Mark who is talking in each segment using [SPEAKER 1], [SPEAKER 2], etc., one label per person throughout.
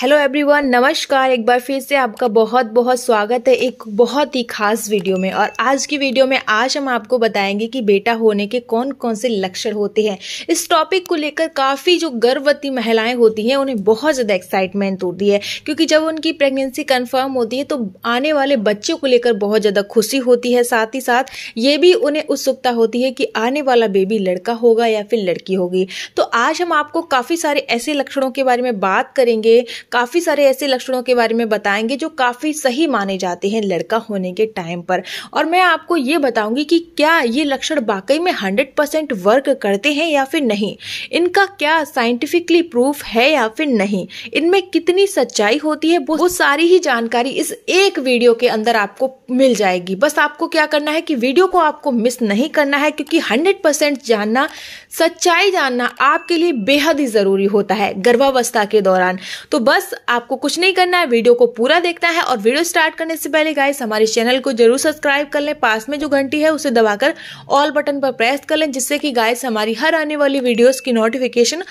[SPEAKER 1] hello everyone नमस्कार एक बार फिर से आपका बहुत बहुत स्वागत है एक बहुत ही खास वीडियो में और आज की वीडियो में आज हम आपको बताएंगे कि बेटा होने के कौन कौन से लक्षण होते हैं इस टॉपिक को लेकर काफ़ी जो गर्भवती महिलाएं होती हैं उन्हें बहुत ज़्यादा एक्साइटमेंट होती है क्योंकि जब उनकी प्रेगनेंसी कन्फर्म होती है तो आने वाले बच्चों को लेकर बहुत ज़्यादा खुशी होती है साथ ही साथ ये भी उन्हें उत्सुकता होती है कि आने वाला बेबी लड़का होगा या फिर लड़की होगी तो आज हम आपको काफ़ी सारे ऐसे लक्षणों के बारे में बात करेंगे काफ़ी सारे ऐसे लक्षणों के बारे में बताएंगे जो काफ़ी सही माने जाते हैं लड़का होने के टाइम पर और मैं आपको ये बताऊंगी कि क्या ये लक्षण वाकई में परसेंट वर्क करते हैं या फिर नहीं इनका क्या साइंटिफिकली प्रूफ है या फिर नहीं इनमें कितनी सच्चाई होती है वो सारी ही जानकारी इस एक वीडियो के अंदर आपको मिल जाएगी बस आपको क्या करना है कि वीडियो को आपको मिस नहीं करना है क्योंकि 100% जानना सच्चाई जानना आपके लिए बेहद ही ज़रूरी होता है गर्भावस्था के दौरान तो बस बस आपको कुछ नहीं करना है वीडियो को पूरा देखना है और वीडियो स्टार्ट करने से पहले गाइस हमारे चैनल को जरूर सब्सक्राइब कर लें पास में जो घंटी है उसे दबाकर ऑल बटन पर प्रेस कर लें जिससे कि गाइस हमारी हर आने वाली वीडियोस की नोटिफिकेशन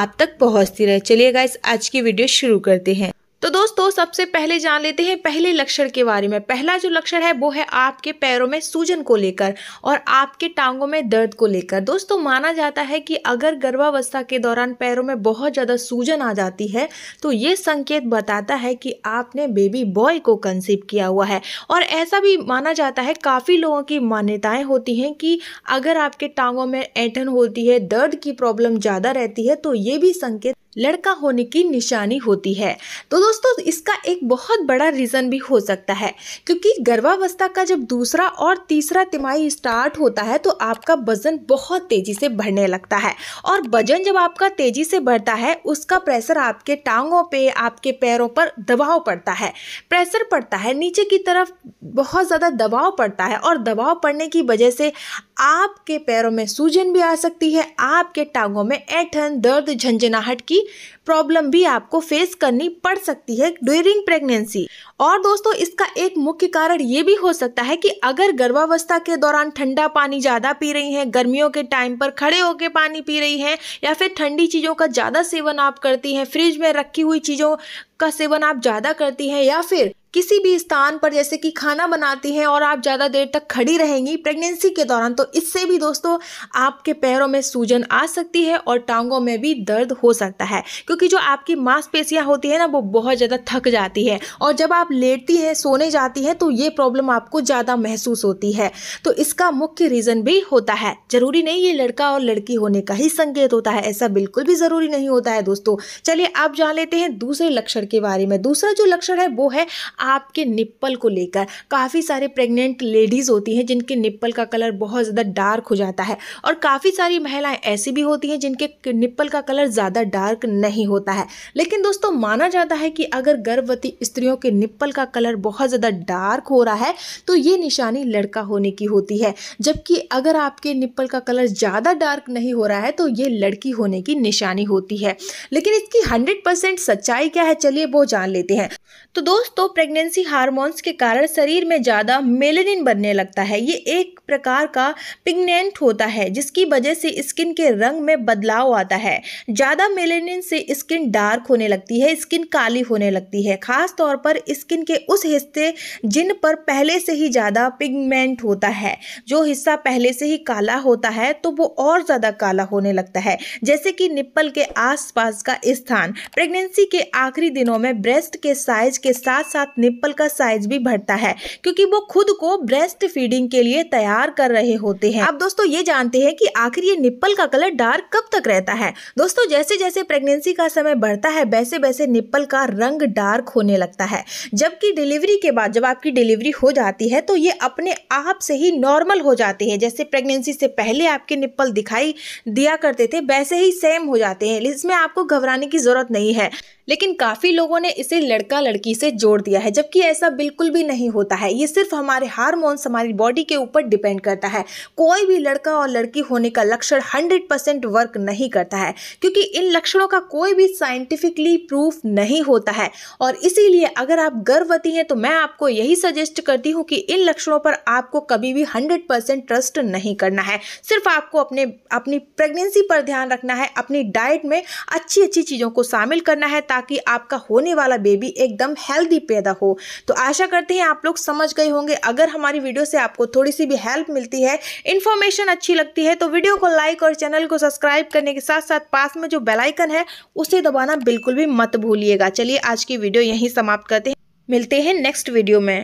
[SPEAKER 1] आप तक पहुंचती रहे चलिए गाइस आज की वीडियो शुरू करते हैं तो दोस्तों सबसे पहले जान लेते हैं पहले लक्षण के बारे में पहला जो लक्षण है वो है आपके पैरों में सूजन को लेकर और आपके टांगों में दर्द को लेकर दोस्तों माना जाता है कि अगर गर्भावस्था के दौरान पैरों में बहुत ज़्यादा सूजन आ जाती है तो ये संकेत बताता है कि आपने बेबी बॉय को कंसीव किया हुआ है और ऐसा भी माना जाता है काफ़ी लोगों की मान्यताएँ होती हैं कि अगर आपके टांगों में ऐठन होती है दर्द की प्रॉब्लम ज़्यादा रहती है तो ये भी संकेत लड़का होने की निशानी होती है तो दोस्तों इसका एक बहुत बड़ा रीज़न भी हो सकता है क्योंकि गर्भावस्था का जब दूसरा और तीसरा तिमाही स्टार्ट होता है तो आपका वजन बहुत तेज़ी से बढ़ने लगता है और वजन जब आपका तेज़ी से बढ़ता है उसका प्रेशर आपके टांगों पे आपके पैरों पर दबाव पड़ता है प्रेशर पड़ता है नीचे की तरफ बहुत ज़्यादा दबाव पड़ता है और दबाव पड़ने की वजह से आपके पैरों में सूजन भी आ सकती है आपके टांगों में ऐठन दर्द झंझनाहट की प्रॉब्लम भी आपको फेस करनी पड़ सकती है ड्यूरिंग प्रेगनेंसी और दोस्तों इसका एक मुख्य कारण ये भी हो सकता है कि अगर गर्भावस्था के दौरान ठंडा पानी ज़्यादा पी रही हैं गर्मियों के टाइम पर खड़े होकर पानी पी रही हैं या फिर ठंडी चीज़ों का ज़्यादा सेवन आप करती हैं फ्रिज में रखी हुई चीज़ों का सेवन आप ज़्यादा करती हैं या फिर किसी भी स्थान पर जैसे कि खाना बनाती हैं और आप ज़्यादा देर तक खड़ी रहेंगी प्रेगनेंसी के दौरान तो इससे भी दोस्तों आपके पैरों में सूजन आ सकती है और टांगों में भी दर्द हो सकता है क्योंकि जो आपकी मांसपेशियाँ होती हैं ना वो बहुत ज़्यादा थक जाती है और जब आप लेटती हैं सोने जाती हैं तो ये प्रॉब्लम आपको ज़्यादा महसूस होती है तो इसका मुख्य रीज़न भी होता है ज़रूरी नहीं ये लड़का और लड़की होने का ही संकेत होता है ऐसा बिल्कुल भी ज़रूरी नहीं होता है दोस्तों चलिए आप जान लेते हैं दूसरे लक्षण के बारे में दूसरा जो लक्षण है वो है आपके निप्पल को लेकर काफ़ी सारे प्रेग्नेंट लेडीज़ होती हैं जिनके निप्पल का कलर बहुत ज़्यादा डार्क हो जाता है और काफ़ी सारी महिलाएं ऐसी भी होती हैं जिनके निप्पल का कलर ज़्यादा डार्क नहीं होता है लेकिन दोस्तों माना जाता है कि अगर गर्भवती स्त्रियों के निप्पल का कलर बहुत ज़्यादा डार्क हो रहा है तो ये निशानी लड़का होने की होती है जबकि अगर आपके निप्पल का कलर ज़्यादा डार्क नहीं हो रहा है तो ये लड़की होने की निशानी होती है लेकिन इसकी हंड्रेड सच्चाई क्या है चलिए वो जान लेते हैं तो दोस्तों प्रेगनेंसी हार्मोन्स के कारण शरीर में ज़्यादा मेलेनिन बनने लगता है ये एक प्रकार का पिगनेंट होता है जिसकी वजह से स्किन के रंग में बदलाव आता है ज़्यादा मेलेनिन से स्किन डार्क होने लगती है स्किन काली होने लगती है खास तौर पर स्किन के उस हिस्से जिन पर पहले से ही ज़्यादा पिगमेंट होता है जो हिस्सा पहले से ही काला होता है तो वो और ज़्यादा काला होने लगता है जैसे कि निप्पल के आसपास का स्थान प्रेगनेंसी के आखिरी दिनों में ब्रेस्ट के साइज के साथ साथ निप्पल का साइज भी बढ़ता है क्योंकि वो खुद को ब्रेस्ट फीडिंग के लिए तैयार कर रहे होते हैं अब दोस्तों ये जानते हैं कि आखिर ये निप्पल का कलर डार्क कब तक रहता है दोस्तों जैसे जैसे प्रेगनेंसी का समय बढ़ता है वैसे वैसे निप्पल का रंग डार्क होने लगता है जबकि डिलीवरी के बाद जब आपकी डिलीवरी हो जाती है तो ये अपने आप से ही नॉर्मल हो जाते हैं जैसे प्रेगनेंसी से पहले आपके निप्पल दिखाई दिया करते थे वैसे ही सेम हो जाते हैं इसमें आपको घबराने की ज़रूरत नहीं है लेकिन काफ़ी लोगों ने इसे लड़का लड़की से जोड़ दिया है जबकि ऐसा बिल्कुल भी नहीं होता है ये सिर्फ हमारे हारमोन्स हमारी बॉडी के ऊपर डिपेंड करता है कोई भी लड़का और लड़की होने का लक्षण हंड्रेड वर्क नहीं करता है क्योंकि इन लक्षणों का कोई भी साइंटिफिकली प्रूफ नहीं होता है और इसीलिए अगर आप गर्भवती हैं तो मैं आपको यही सजेस्ट करती हूँ कि इन लक्षणों पर आपको कभी भी हंड्रेड परसेंट ट्रस्ट नहीं करना है सिर्फ आपको अपने अपनी प्रेगनेंसी पर ध्यान रखना है अपनी डाइट में अच्छी अच्छी चीज़ों को शामिल करना है ताकि ताकि आपका होने वाला बेबी एकदम हेल्दी पैदा हो तो आशा करते हैं आप लोग समझ गए होंगे अगर हमारी वीडियो से आपको थोड़ी सी भी हेल्प मिलती है इन्फॉर्मेशन अच्छी लगती है तो वीडियो को लाइक और चैनल को सब्सक्राइब करने के साथ साथ पास में जो बेलाइकन है उसे दबाना बिल्कुल भी मत भूलिएगा चलिए आज की वीडियो यहीं समाप्त करते हैं मिलते हैं नेक्स्ट वीडियो में